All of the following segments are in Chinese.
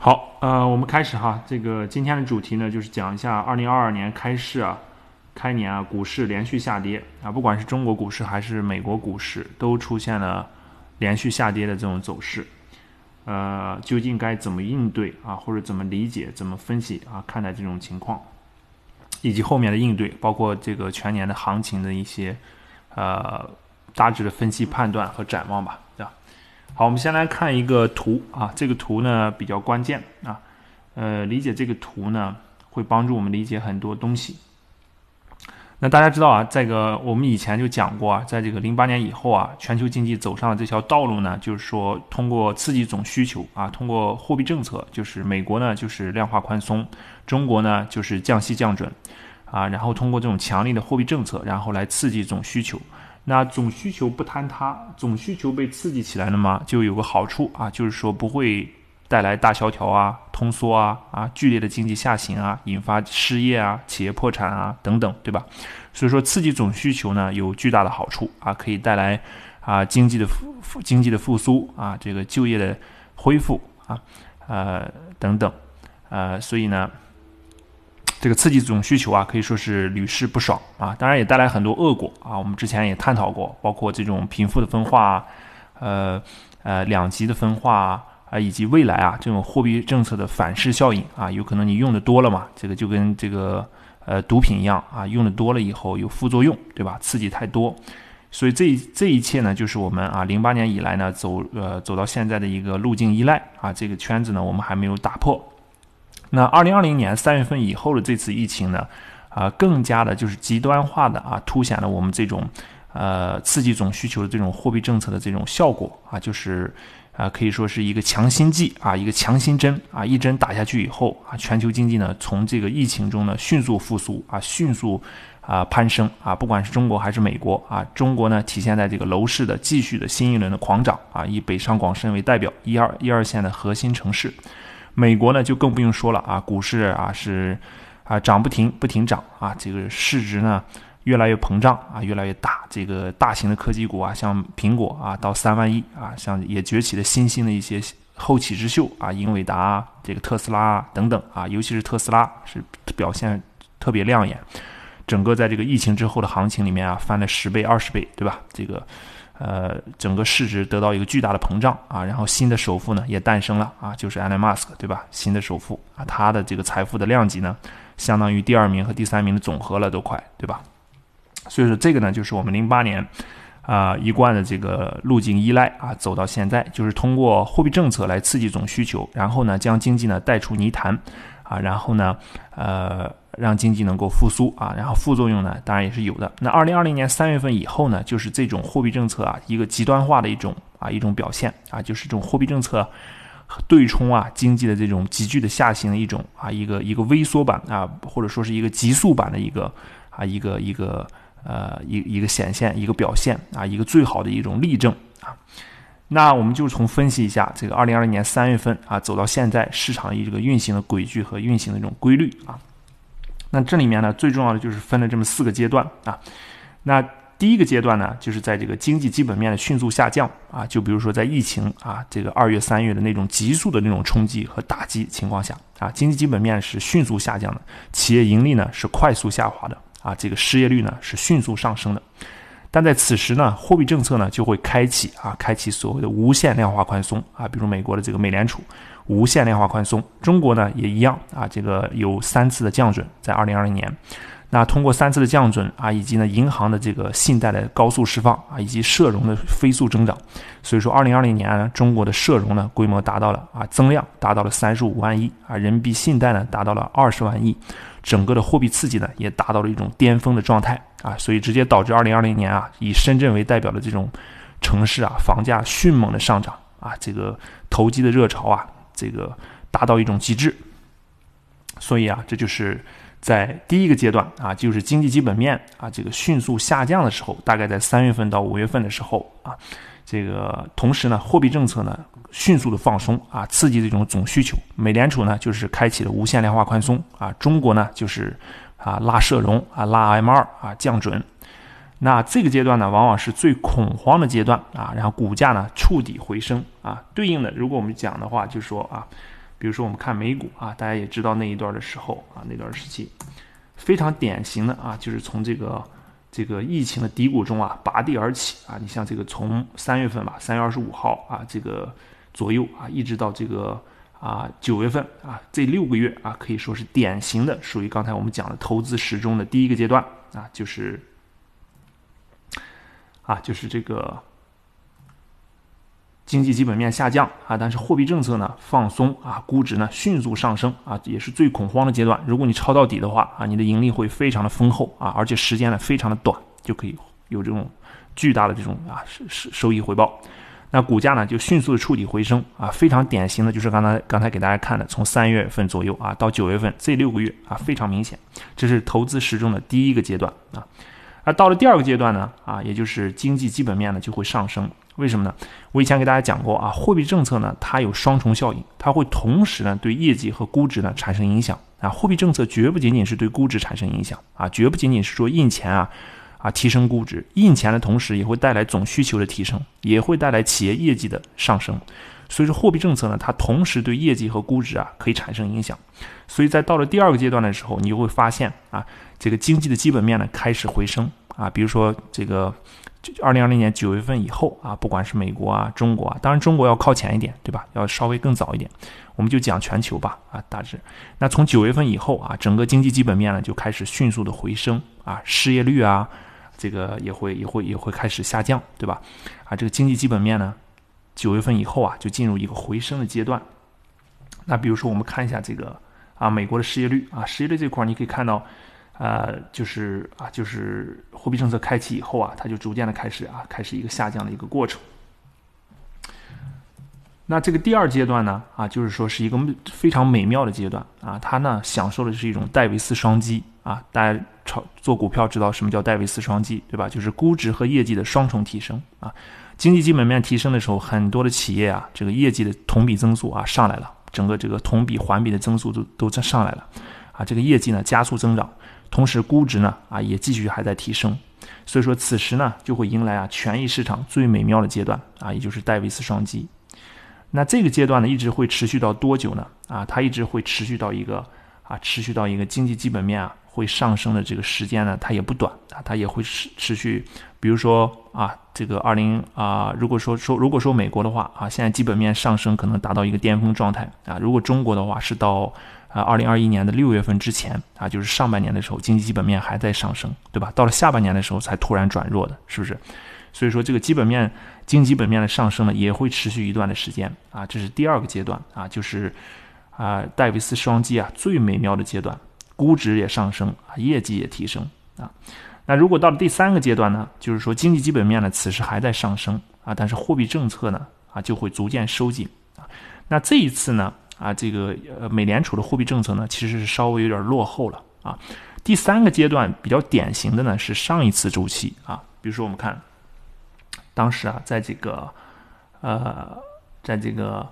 好，呃，我们开始哈。这个今天的主题呢，就是讲一下二零二二年开市啊，开年啊，股市连续下跌啊，不管是中国股市还是美国股市，都出现了连续下跌的这种走势。呃，究竟该怎么应对啊，或者怎么理解、怎么分析啊、看待这种情况，以及后面的应对，包括这个全年的行情的一些呃大致的分析、判断和展望吧。好，我们先来看一个图啊，这个图呢比较关键啊，呃，理解这个图呢会帮助我们理解很多东西。那大家知道啊，在个我们以前就讲过啊，在这个零八年以后啊，全球经济走上了这条道路呢，就是说通过刺激总需求啊，通过货币政策，就是美国呢就是量化宽松，中国呢就是降息降准啊，然后通过这种强力的货币政策，然后来刺激总需求。那总需求不坍塌，总需求被刺激起来了吗？就有个好处啊，就是说不会带来大萧条啊、通缩啊、啊剧烈的经济下行啊、引发失业啊、企业破产啊等等，对吧？所以说刺激总需求呢有巨大的好处啊，可以带来啊经济的复经济的复苏啊，这个就业的恢复啊，呃等等，呃，所以呢。这个刺激这种需求啊，可以说是屡试不爽啊，当然也带来很多恶果啊。我们之前也探讨过，包括这种贫富的分化，呃呃，两极的分化啊，以及未来啊这种货币政策的反噬效应啊，有可能你用的多了嘛，这个就跟这个呃毒品一样啊，用的多了以后有副作用，对吧？刺激太多，所以这这一切呢，就是我们啊零八年以来呢走呃走到现在的一个路径依赖啊，这个圈子呢我们还没有打破。那二零二零年三月份以后的这次疫情呢，啊，更加的就是极端化的啊，凸显了我们这种，呃，刺激总需求的这种货币政策的这种效果啊，就是，啊，可以说是一个强心剂啊，一个强心针啊，一针打下去以后啊，全球经济呢从这个疫情中呢迅速复苏啊，迅速啊攀升啊，不管是中国还是美国啊，中国呢体现在这个楼市的继续的新一轮的狂涨啊，以北上广深为代表，一二一二线的核心城市。美国呢就更不用说了啊，股市啊是，啊涨不停不停涨啊，这个市值呢越来越膨胀啊，越来越大。这个大型的科技股啊，像苹果啊到三万亿啊，像也崛起了新兴的一些后起之秀啊，英伟达、这个特斯拉等等啊，尤其是特斯拉是表现特别亮眼，整个在这个疫情之后的行情里面啊翻了十倍二十倍，对吧？这个。呃，整个市值得到一个巨大的膨胀啊，然后新的首富呢也诞生了啊，就是 Elon Musk，对吧？新的首富啊，他的这个财富的量级呢，相当于第二名和第三名的总和了都快，对吧？所以说这个呢，就是我们零八年啊一贯的这个路径依赖啊，走到现在，就是通过货币政策来刺激总需求，然后呢将经济呢带出泥潭。啊，然后呢，呃，让经济能够复苏啊，然后副作用呢，当然也是有的。那二零二零年三月份以后呢，就是这种货币政策啊，一个极端化的一种啊，一种表现啊，就是这种货币政策对冲啊，经济的这种急剧的下行的一种啊，一个一个微缩版啊，或者说是一个急速版的一个啊，一个一个呃，一一个显现一个表现啊，一个最好的一种例证啊。那我们就从分析一下这个二零二零年三月份啊走到现在市场一这个运行的轨迹和运行的这种规律啊，那这里面呢最重要的就是分了这么四个阶段啊，那第一个阶段呢就是在这个经济基本面的迅速下降啊，就比如说在疫情啊这个二月三月的那种急速的那种冲击和打击情况下啊，经济基本面是迅速下降的，企业盈利呢是快速下滑的啊，这个失业率呢是迅速上升的。但在此时呢，货币政策呢就会开启啊，开启所谓的无限量化宽松啊，比如美国的这个美联储无限量化宽松，中国呢也一样啊，这个有三次的降准，在二零二零年，那通过三次的降准啊，以及呢银行的这个信贷的高速释放啊，以及社融的飞速增长，所以说二零二零年呢，中国的社融呢规模达到了啊增量达到了三十五万亿啊，人民币信贷呢达到了二十万亿，整个的货币刺激呢也达到了一种巅峰的状态。啊，所以直接导致二零二零年啊，以深圳为代表的这种城市啊，房价迅猛的上涨啊，这个投机的热潮啊，这个达到一种极致。所以啊，这就是在第一个阶段啊，就是经济基本面啊，这个迅速下降的时候，大概在三月份到五月份的时候啊，这个同时呢，货币政策呢迅速的放松啊，刺激这种总需求。美联储呢就是开启了无限量化宽松啊，中国呢就是。啊，拉射融啊，拉 M 二啊，降准。那这个阶段呢，往往是最恐慌的阶段啊，然后股价呢触底回升啊。对应的，如果我们讲的话，就说啊，比如说我们看美股啊，大家也知道那一段的时候啊，那段时期非常典型的啊，就是从这个这个疫情的低谷中啊，拔地而起啊。你像这个从三月份吧，三月二十五号啊，这个左右啊，一直到这个。啊，九月份啊，这六个月啊，可以说是典型的属于刚才我们讲的投资时钟的第一个阶段啊，就是啊，就是这个经济基本面下降啊，但是货币政策呢放松啊，估值呢迅速上升啊，也是最恐慌的阶段。如果你抄到底的话啊，你的盈利会非常的丰厚啊，而且时间呢非常的短，就可以有这种巨大的这种啊收收益回报。那股价呢就迅速的触底回升啊，非常典型的就是刚才刚才给大家看的，从三月份左右啊到九月份这六个月啊非常明显，这是投资时钟的第一个阶段啊。而到了第二个阶段呢啊，也就是经济基本面呢就会上升，为什么呢？我以前给大家讲过啊，货币政策呢它有双重效应，它会同时呢对业绩和估值呢产生影响啊。货币政策绝不仅仅是对估值产生影响啊，绝不仅仅是说印钱啊。啊，提升估值，印钱的同时也会带来总需求的提升，也会带来企业业绩的上升，所以说货币政策呢，它同时对业绩和估值啊可以产生影响，所以在到了第二个阶段的时候，你就会发现啊，这个经济的基本面呢开始回升啊，比如说这个，二零二零年九月份以后啊，不管是美国啊、中国啊，当然中国要靠前一点，对吧？要稍微更早一点，我们就讲全球吧啊，大致，那从九月份以后啊，整个经济基本面呢就开始迅速的回升啊，失业率啊。这个也会也会也会开始下降，对吧？啊，这个经济基本面呢，九月份以后啊，就进入一个回升的阶段。那比如说我们看一下这个啊，美国的失业率啊，失业率这块你可以看到，呃，就是啊，就是货币政策开启以后啊，它就逐渐的开始啊，开始一个下降的一个过程。那这个第二阶段呢，啊，就是说是一个非常美妙的阶段啊，它呢享受的是一种戴维斯双击啊，大家。炒做股票知道什么叫戴维斯双击，对吧？就是估值和业绩的双重提升啊。经济基本面提升的时候，很多的企业啊，这个业绩的同比增速啊上来了，整个这个同比环比的增速都都在上来了啊。这个业绩呢加速增长，同时估值呢啊也继续还在提升，所以说此时呢就会迎来啊权益市场最美妙的阶段啊，也就是戴维斯双击。那这个阶段呢一直会持续到多久呢？啊，它一直会持续到一个啊持续到一个经济基本面啊。会上升的这个时间呢，它也不短啊，它也会持持续。比如说啊，这个二零啊，如果说说如果说美国的话啊，现在基本面上升可能达到一个巅峰状态啊，如果中国的话是到啊二零二一年的六月份之前啊，就是上半年的时候经济基本面还在上升，对吧？到了下半年的时候才突然转弱的，是不是？所以说这个基本面经济基本面的上升呢，也会持续一段的时间啊，这是第二个阶段啊，就是啊戴维斯双击啊最美妙的阶段。估值也上升啊，业绩也提升啊。那如果到了第三个阶段呢？就是说经济基本面呢，此时还在上升啊，但是货币政策呢啊，就会逐渐收紧。那这一次呢啊，这个呃，美联储的货币政策呢，其实是稍微有点落后了啊。第三个阶段比较典型的呢是上一次周期啊，比如说我们看当时啊，在这个呃，在这个。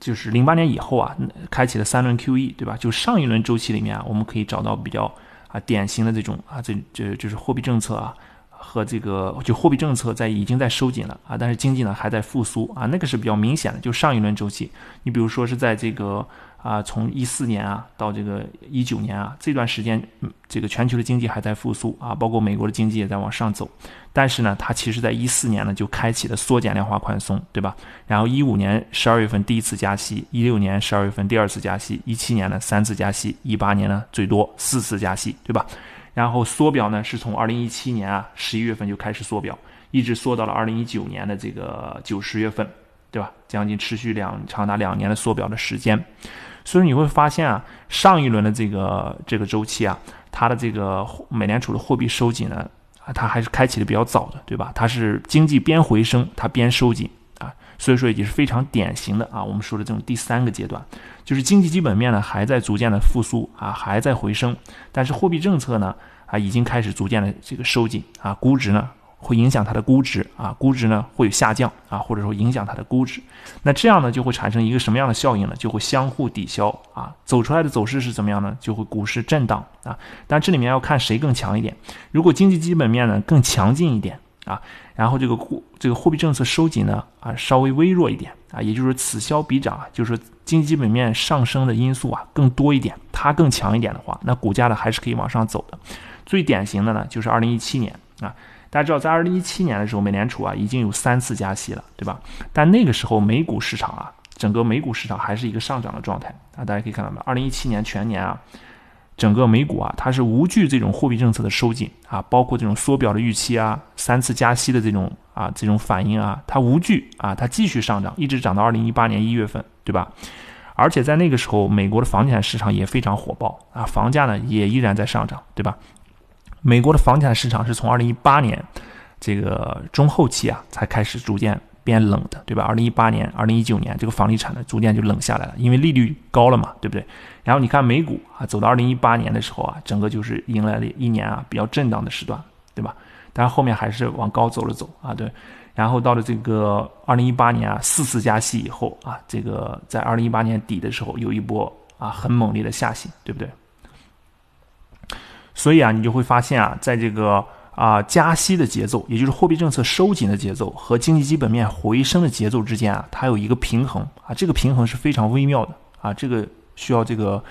就是零八年以后啊，开启了三轮 QE，对吧？就上一轮周期里面啊，我们可以找到比较啊典型的这种啊，这这就是货币政策啊和这个就货币政策在已经在收紧了啊，但是经济呢还在复苏啊，那个是比较明显的。就上一轮周期，你比如说是在这个。啊，从一四年啊到这个一九年啊这段时间，这个全球的经济还在复苏啊，包括美国的经济也在往上走。但是呢，它其实在一四年呢就开启了缩减量化宽松，对吧？然后一五年十二月份第一次加息，一六年十二月份第二次加息，一七年呢三次加息，一八年呢最多四次加息，对吧？然后缩表呢是从二零一七年啊十一月份就开始缩表，一直缩到了二零一九年的这个九十月份，对吧？将近持续两长达两年的缩表的时间。所以你会发现啊，上一轮的这个这个周期啊，它的这个美联储的货币收紧呢，它还是开启的比较早的，对吧？它是经济边回升它边收紧啊，所以说也是非常典型的啊，我们说的这种第三个阶段，就是经济基本面呢还在逐渐的复苏啊，还在回升，但是货币政策呢啊已经开始逐渐的这个收紧啊，估值呢。会影响它的估值啊，估值呢会有下降啊，或者说影响它的估值，那这样呢就会产生一个什么样的效应呢？就会相互抵消啊，走出来的走势是怎么样呢？就会股市震荡啊，但这里面要看谁更强一点。如果经济基本面呢更强劲一点啊，然后这个货这个货币政策收紧呢啊稍微微弱一点啊，也就是此消彼长，啊，就是经济基本面上升的因素啊更多一点，它更强一点的话，那股价呢还是可以往上走的。最典型的呢就是二零一七年啊。大家知道，在二零一七年的时候，美联储啊已经有三次加息了，对吧？但那个时候美股市场啊，整个美股市场还是一个上涨的状态啊。大家可以看到吗？二零一七年全年啊，整个美股啊，它是无惧这种货币政策的收紧啊，包括这种缩表的预期啊，三次加息的这种啊这种反应啊，它无惧啊，它继续上涨，一直涨到二零一八年一月份，对吧？而且在那个时候，美国的房地产市场也非常火爆啊，房价呢也依然在上涨，对吧？美国的房产市场是从二零一八年这个中后期啊才开始逐渐变冷的，对吧？二零一八年、二零一九年这个房地产呢逐渐就冷下来了，因为利率高了嘛，对不对？然后你看美股啊，走到二零一八年的时候啊，整个就是迎来了一年啊比较震荡的时段，对吧？但是后面还是往高走了走啊，对。然后到了这个二零一八年啊，四次加息以后啊，这个在二零一八年底的时候有一波啊很猛烈的下行，对不对？所以啊，你就会发现啊，在这个啊加息的节奏，也就是货币政策收紧的节奏和经济基本面回升的节奏之间啊，它有一个平衡啊，这个平衡是非常微妙的啊，这个需要这个。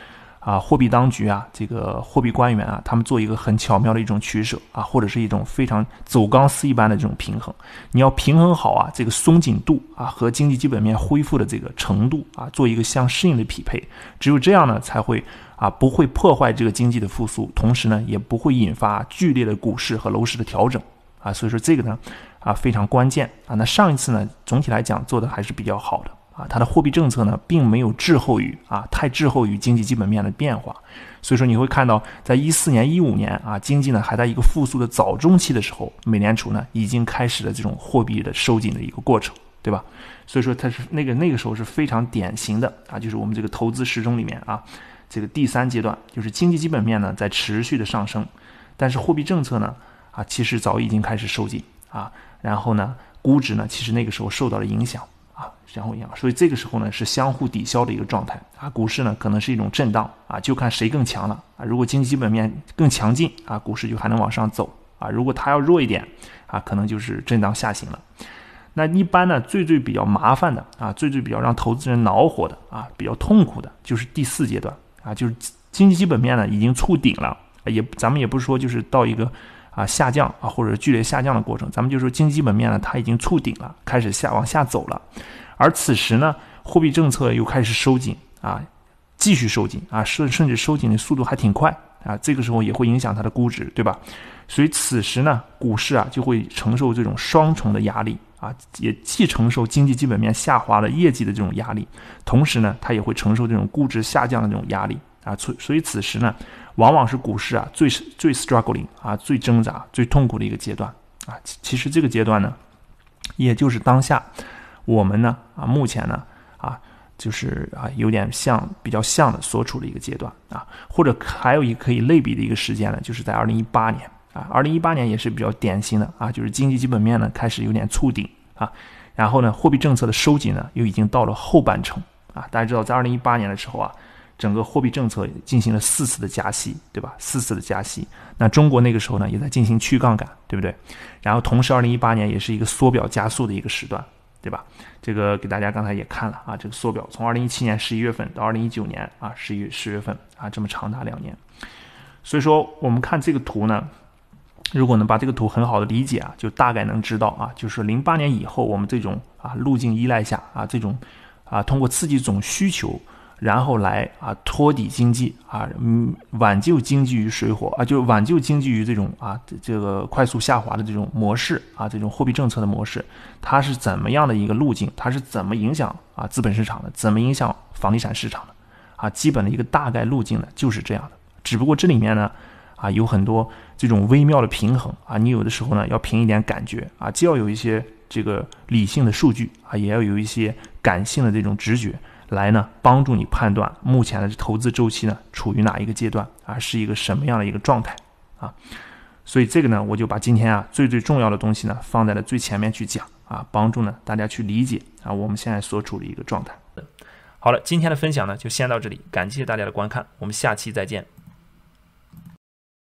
啊，货币当局啊，这个货币官员啊，他们做一个很巧妙的一种取舍啊，或者是一种非常走钢丝一般的这种平衡。你要平衡好啊，这个松紧度啊和经济基本面恢复的这个程度啊，做一个相适应的匹配。只有这样呢，才会啊不会破坏这个经济的复苏，同时呢也不会引发剧烈的股市和楼市的调整啊。所以说这个呢啊非常关键啊。那上一次呢，总体来讲做的还是比较好的。啊，它的货币政策呢，并没有滞后于啊，太滞后于经济基本面的变化，所以说你会看到，在一四年、一五年啊，经济呢还在一个复苏的早中期的时候，美联储呢已经开始了这种货币的收紧的一个过程，对吧？所以说它是那个那个时候是非常典型的啊，就是我们这个投资时钟里面啊，这个第三阶段就是经济基本面呢在持续的上升，但是货币政策呢啊，其实早已经开始收紧啊，然后呢，估值呢其实那个时候受到了影响。啊，相互影响，所以这个时候呢是相互抵消的一个状态啊，股市呢可能是一种震荡啊，就看谁更强了啊。如果经济基本面更强劲啊，股市就还能往上走啊；如果它要弱一点啊，可能就是震荡下行了。那一般呢，最最比较麻烦的啊，最最比较让投资人恼火的啊，比较痛苦的就是第四阶段啊，就是经济基本面呢已经触顶了，也咱们也不是说就是到一个。啊，下降啊，或者剧烈下降的过程，咱们就说经济基本面呢，它已经触顶了，开始下往下走了，而此时呢，货币政策又开始收紧啊，继续收紧啊，甚甚至收紧的速度还挺快啊，这个时候也会影响它的估值，对吧？所以此时呢，股市啊就会承受这种双重的压力啊，也既承受经济基本面下滑的业绩的这种压力，同时呢，它也会承受这种估值下降的这种压力。啊，所所以此时呢，往往是股市啊最最 struggling 啊最挣扎、最痛苦的一个阶段啊。其实这个阶段呢，也就是当下我们呢啊目前呢啊就是啊有点像比较像的所处的一个阶段啊。或者还有一个可以类比的一个时间呢，就是在二零一八年啊。二零一八年也是比较典型的啊，就是经济基本面呢开始有点触顶啊，然后呢货币政策的收紧呢又已经到了后半程啊。大家知道在二零一八年的时候啊。整个货币政策进行了四次的加息，对吧？四次的加息，那中国那个时候呢，也在进行去杠杆，对不对？然后同时，二零一八年也是一个缩表加速的一个时段，对吧？这个给大家刚才也看了啊，这个缩表从二零一七年十一月份到二零一九年啊十一十月份啊这么长达两年，所以说我们看这个图呢，如果能把这个图很好的理解啊，就大概能知道啊，就是零八年以后我们这种啊路径依赖下啊这种啊通过刺激总需求。然后来啊，托底经济啊，挽救经济于水火啊，就是挽救经济于这种啊这个快速下滑的这种模式啊，这种货币政策的模式，它是怎么样的一个路径？它是怎么影响啊资本市场的？怎么影响房地产市场的？啊，基本的一个大概路径呢，就是这样的。只不过这里面呢，啊，有很多这种微妙的平衡啊，你有的时候呢要凭一点感觉啊，既要有一些这个理性的数据啊，也要有一些感性的这种直觉。来呢，帮助你判断目前的投资周期呢处于哪一个阶段，而是一个什么样的一个状态啊？所以这个呢，我就把今天啊最最重要的东西呢放在了最前面去讲啊，帮助呢大家去理解啊我们现在所处的一个状态。好了，今天的分享呢就先到这里，感谢大家的观看，我们下期再见。